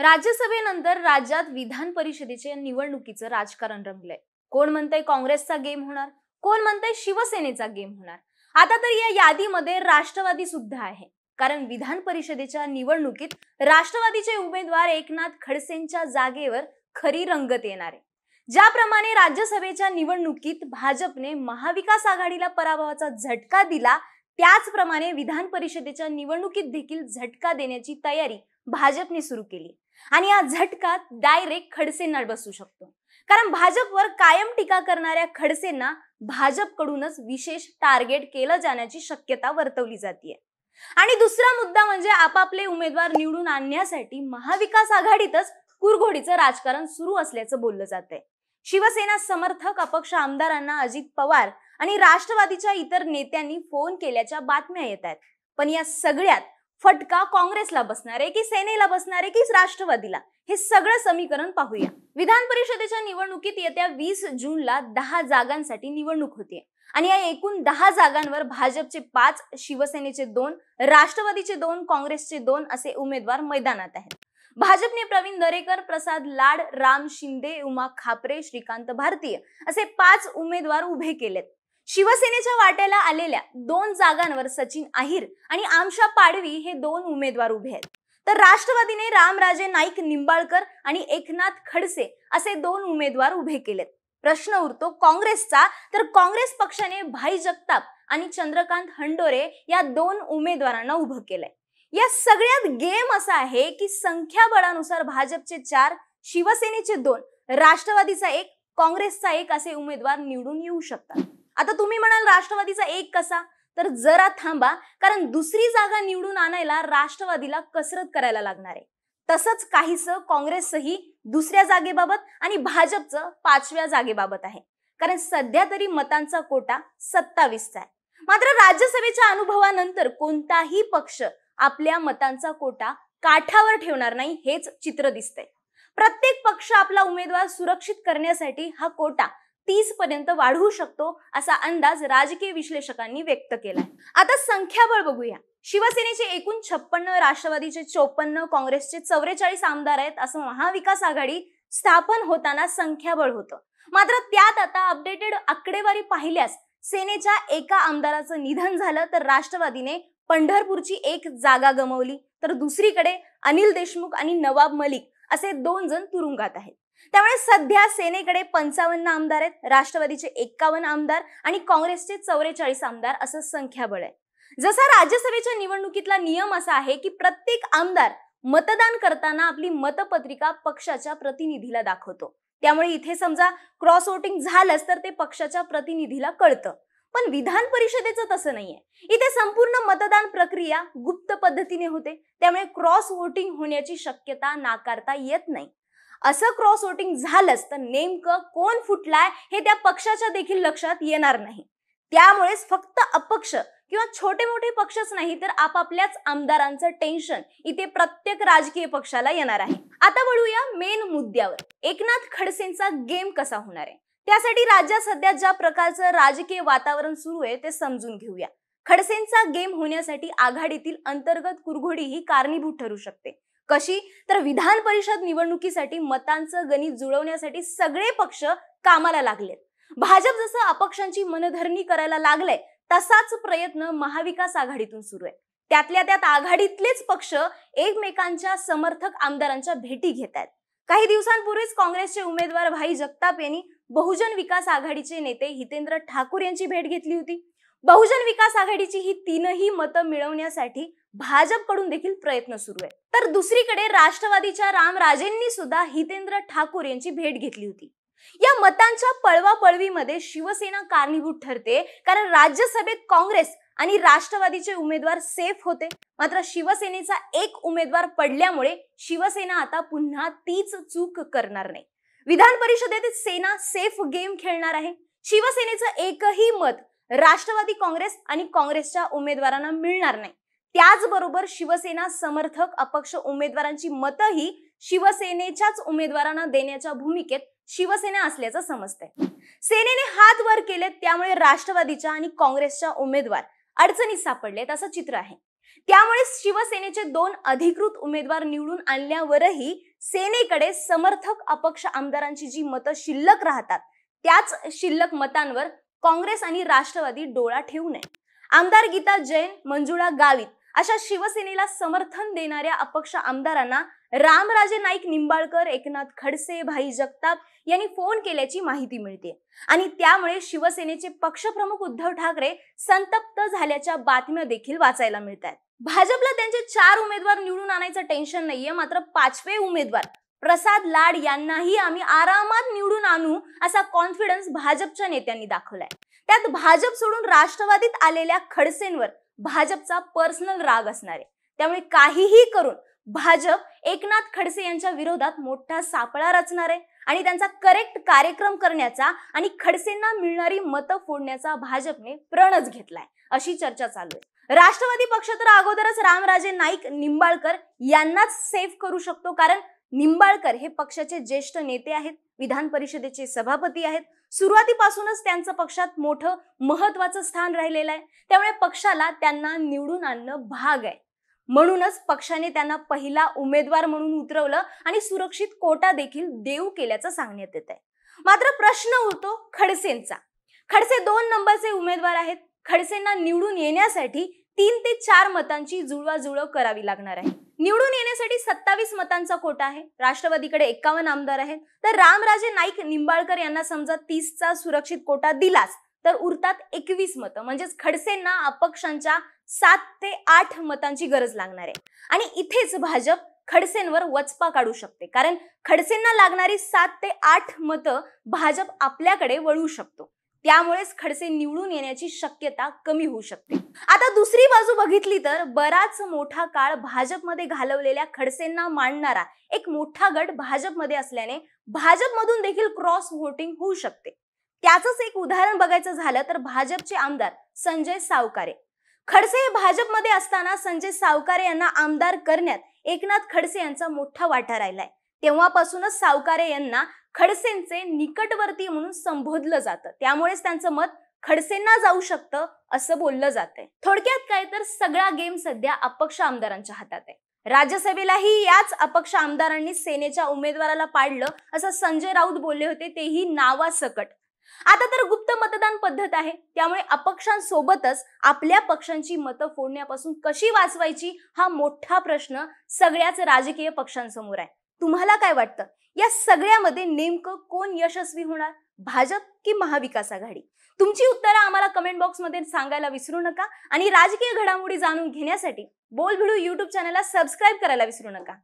राज्यसभेनंतर राज्यात विधान परिषदेच्या निवडणुकीचं राजकारण रंगलंय कोण म्हणतंय काँग्रेसचा गेम होणार कोण म्हणतंय शिवसेनेचा गेम होणार आता तर या यादीमध्ये राष्ट्रवादी सुद्धा आहे कारण विधान परिषदेच्या निवडणुकीत राष्ट्रवादीचे उमेदवार एकनाथ खडसेंच्या जागेवर खरी रंगत येणार आहे ज्याप्रमाणे राज्यसभेच्या निवडणुकीत भाजपने महाविकास आघाडीला पराभवाचा झटका दिला त्याचप्रमाणे विधान परिषदेच्या निवडणुकीत देखील झटका देण्याची तयारी भाजपने सुरू केली आणि या झटकात डायरेक्ट खडसेंना बसू शकतो कारण भाजपवर कायम टीका करणाऱ्या खडसेंना भाजपकडूनच विशेष टार्गेट केलं जाण्याची शक्यता वर्तवली जाते आणि दुसरा मुद्दा म्हणजे आपापले उमेदवार निवडून आणण्यासाठी महाविकास आघाडीतच कुरघोडीचं राजकारण सुरू असल्याचं बोललं जात आहे शिवसेना समर्थक अपक्ष आमदारांना अजित पवार आणि राष्ट्रवादीच्या इतर नेत्यांनी फोन केल्याच्या बातम्या येत आहेत पण या सगळ्यात फटका काँग्रेसला बसणार आहे की सेनेला बसणार आहे की राष्ट्रवादीला हे सगळं समीकरण पाहूया विधान परिषदेच्या निवडणुकीत येत्या वीस जूनला दहा जागांसाठी निवडणूक होते आणि या एकूण दहा जागांवर भाजपचे पाच शिवसेनेचे दोन राष्ट्रवादीचे दोन काँग्रेसचे दोन असे उमेदवार मैदानात आहेत भाजपने प्रवीण दरेकर प्रसाद लाड राम शिंदे उमा खापरे श्रीकांत भारतीय असे पाच उमेदवार उभे केलेत शिवसेनेच्या वाट्याला आलेल्या दोन जागांवर सचिन अहिर आणि आमशा पाडवी हे दोन उमेदवार उभे आहेत तर राष्ट्रवादीने रामराजे नाईक निंबाळकर आणि एकनाथ खडसे असे दोन उमेदवार उभे केलेत प्रश्न उरतो काँग्रेसचा तर काँग्रेस पक्षाने भाई जगताप आणि चंद्रकांत हंडोरे या दोन उमेदवारांना उभं केलंय या सगळ्यात गेम असा आहे की संख्याबळानुसार भाजपचे चार शिवसेनेचे दोन राष्ट्रवादीचा एक काँग्रेसचा एक असे उमेदवार निवडून येऊ शकतात आता तुम्ही म्हणाल राष्ट्रवादीचा एक कसा तर जरा थांबा कारण दुसरी जागा निवडून आणायला राष्ट्रवादीला कसरत करायला लागणार आहे तसंच काहीसं काँग्रेसचंही दुसऱ्या जागेबाबत आणि भाजपचं पाचव्या जागेबाबत आहे कारण सध्या तरी मतांचा कोटा सत्तावीसचा आहे मात्र राज्यसभेच्या अनुभवानंतर कोणताही पक्ष आपल्या मतांचा कोटा काठावर ठेवणार नाही हेच चित्र दिसतंय प्रत्येक पक्ष आपला उमेदवार सुरक्षित करण्यासाठी हा कोटा तीस पर्यंत वाढवू शकतो असा अंदाज राजकीय विश्लेषकांनी व्यक्त केलाय आता संख्याबळ बघूया शिवसेनेचे एकूण छप्पन्न राष्ट्रवादीचे चोपन्न काँग्रेसचे चौवेचाळीस आमदार आहेत असं महाविकास आघाडी स्थापन होताना संख्याबळ होतं मात्र त्यात आता अपडेटेड आकडेवारी पाहिल्यास सेनेच्या एका आमदाराचं निधन झालं तर राष्ट्रवादीने पंढरपूरची एक जागा गमवली तर दुसरीकडे अनिल देशमुख आणि नवाब मलिक असे दोन जण तुरुंगात आहेत त्यामुळे सध्या सेनेकडे पंचावन्न आमदार आहेत राष्ट्रवादीचे एक्कावन्न आमदार आणि काँग्रेसचे चौवेचाळीस आमदार असं संख्याबळ आहे जसा राज्यसभेच्या निवडणुकीतला नियम असा आहे की प्रत्येक आमदार मतदान करताना आपली मतपत्रिका पक्षाच्या प्रतिनिधीला दाखवतो त्यामुळे इथे समजा क्रॉस वोटिंग झालंच तर ते पक्षाच्या प्रतिनिधीला कळतं पण विधान परिषदेचं तसं नाहीये इथे संपूर्ण मतदान प्रक्रिया गुप्त पद्धतीने होते त्यामुळे क्रॉस वोटिंग होण्याची शक्यता नाकारता येत नाही असं क्रॉस वोटिंग झालंच तर नेमकं कोण फुटलाय हे त्या पक्षाच्या देखील लक्षात येणार नाही त्यामुळेच फक्त अपक्ष किंवा छोटे मोठे पक्षच नाही तर आपापल्याच आमदारांचं टेन्शन इथे प्रत्येक राजकीय पक्षाला येणार आहे आता वळूया मेन मुद्द्यावर एकनाथ खडसेंचा गेम कसा होणार आहे त्यासाठी राज्यात सध्या ज्या प्रकारचं राजकीय वातावरण सुरू आहे ते समजून घेऊया खडसेंचा गेम होण्यासाठी आघाडीतील अंतर्गत कुरघोडी ही कारणीभूत ठरू शकते कशी तर विधान परिषद निवडणुकीसाठी मतांचं गणित जुळवण्यासाठी सगळे पक्ष कामाला लागलेत भाजप जसं अपक्षांची मनधरणी करायला लागलंय तसाच प्रयत्न महाविकास आघाडीतून सुरू आहे त्यातल्या त्यात आघाडीतलेच पक्ष एकमेकांच्या समर्थक आमदारांच्या भेटी घेत आहेत काही दिवसांपूर्वीच काँग्रेसचे उमेदवार भाई जगताप यांनी बहुजन विकास आघाडीचे नेते हितेंद्र ठाकूर यांची भेट घेतली होती बहुजन विकास आघाडीची ही तीनही मतं मिळवण्यासाठी भाजपकडून देखील प्रयत्न सुरू आहे तर दुसरीकडे राष्ट्रवादीच्या रामराजेंनी सुद्धा हितेंद्र ठाकूर यांची भेट घेतली होती या मतांच्या पळवापळवीमध्ये शिवसेना कारणीभूत ठरते कारण राज्यसभेत काँग्रेस आणि राष्ट्रवादीचे उमेदवार सेफ होते मात्र शिवसेनेचा एक उमेदवार पडल्यामुळे शिवसेना आता पुन्हा तीच चूक करणार नाही विधान परिषदेत सेना सेफ गेम खेळणार आहे शिवसेनेचं एकही मत राष्ट्रवादी काँग्रेस आणि काँग्रेसच्या उमेदवारांना मिळणार नाही त्याचबरोबर शिवसेना समर्थक अपक्ष उमेदवारांची मतही शिवसेनेच्याच उमेदवारांना देण्याच्या भूमिकेत शिवसेना असल्याचं समजतंय सेनेने हात वर केले त्यामुळे राष्ट्रवादीच्या आणि काँग्रेसच्या उमेदवार अडचणीत सापडलेत असं चित्र आहे त्यामुळे शिवसेनेचे दोन अधिकृत उमेदवार निवडून आणल्यावरही सेनेकडे समर्थक अपक्ष आमदारांची जी मतं शिल्लक राहतात त्याच शिल्लक मतांवर काँग्रेस आणि राष्ट्रवादी डोळा ठेवू नये आमदार गीता जैन मंजुळा गावित अशा शिवसेनेला समर्थन देणाऱ्या अपक्ष आमदारांना रामराजे नाईक निंबाळकर एकनाथ खडसे भाई जगताप यांनी फोन केल्याची माहिती मिळते आणि त्यामुळे शिवसेनेचे पक्षप्रमुख उद्धव ठाकरे संतप्त झाल्याच्या बातम्या देखील वाचायला मिळत भाजपला त्यांचे चार उमेदवार निवडून आणायचं टेन्शन नाहीये मात्र पाचवे उमेदवार प्रसाद लाड यांनाही आम्ही आरामात निवडून आणू असा कॉन्फिडन्स भाजपच्या नेत्यांनी दाखवलाय त्यात भाजप सोडून राष्ट्रवादीत आलेल्या खडसेंवर भाजपचा पर्सनल राग असणार आहे त्यामुळे काहीही करून भाजप एकनाथ खडसे यांच्या विरोधात मोठा सापळा रचणार आहे आणि त्यांचा करेक्ट कार्यक्रम करण्याचा आणि खडसेंना मिळणारी मतं फोडण्याचा भाजपने प्रणच घेतलाय अशी चर्चा चालू आहे राष्ट्रवादी पक्ष तर अगोदरच रामराजे नाईक निंबाळकर यांनाच सेव्ह करू शकतो कारण निंबाळकर हे पक्षाचे ज्येष्ठ नेते आहेत विधान परिषदेचे सभापती आहेत सुरुवातीपासूनच त्यांचं पक्षात मोठं महत्वाचं स्थान राहिलेलं आहे त्यामुळे पक्षाला त्यांना निवडून आणणं भाग आहे म्हणूनच पक्षाने त्यांना पहिला उमेदवार म्हणून उतरवलं आणि सुरक्षित कोटा देखील देऊ केल्याचं सांगण्यात येत आहे मात्र प्रश्न होतो खडसेंचा खडसे दोन नंबरचे उमेदवार आहेत खडसेंना निवडून येण्यासाठी तीन ते चार मतांची जुळवाजुळव करावी लागणार आहे निवडून येण्यासाठी सत्तावीस मतांचा कोटा आहे राष्ट्रवादीकडे एकावन्न आमदार आहेत तर रामराजे नाईक निंबाळकर यांना समजा तीसचा सुरक्षित कोटा दिलाच तर उरतात एकवीस मतं म्हणजेच खडसेंना अपक्षांच्या सात ते आठ मतांची गरज लागणार आहे आणि इथेच भाजप खडसेंवर वचपा काढू शकते कारण खडसेंना लागणारी सात ते आठ मतं भाजप आपल्याकडे वळवू शकतो त्यामुळेच खडसे निवडून येण्याची शक्यता कमी होऊ शकते आता दुसरी बाजू बघितली तर बराच मोठा काळ भाजपमध्ये घालवलेल्या खडसेंना मांडणारा एक मोठा गट भाजपमध्ये असल्याने भाजपमधून देखील क्रॉस व्होटिंग होऊ शकते त्याचंच एक उदाहरण बघायचं झालं तर भाजपचे आमदार संजय सावकारे खडसे हे भाजपमध्ये असताना संजय सावकारे यांना आमदार करण्यात एकनाथ खडसे यांचा मोठा वाटा राहिलाय तेव्हापासूनच सावकारे यांना खडसेंचे निकटवर्ती म्हणून संबोधलं जातं त्यामुळेच त्यांचं मत खडसेंना जाऊ शकतं असं बोललं जातंय थोडक्यात काय तर सगळा गेम सध्या अपक्ष आमदारांच्या हातात आहे राज्यसभेलाही याच अपक्ष आमदारांनी सेनेच्या उमेदवाराला पाडलं असं संजय राऊत बोलले होते तेही नावासकट आता तर गुप्त मतदान पद्धत आहे त्यामुळे अपक्षांसोबतच आपल्या पक्षांची मतं फोडण्यापासून कशी वाचवायची हा मोठा प्रश्न सगळ्याच राजकीय पक्षांसमोर आहे तुम्हाला काय वाटतं या सगळ्यामध्ये नेमकं कोण यशस्वी होणार भाजप की महाविकास आघाडी तुमची उत्तरं आम्हाला कमेंट बॉक्समध्ये सांगायला विसरू नका आणि राजकीय घडामोडी जाणून घेण्यासाठी बोलभिडू यूट्यूब चॅनलला सबस्क्राईब करायला विसरू नका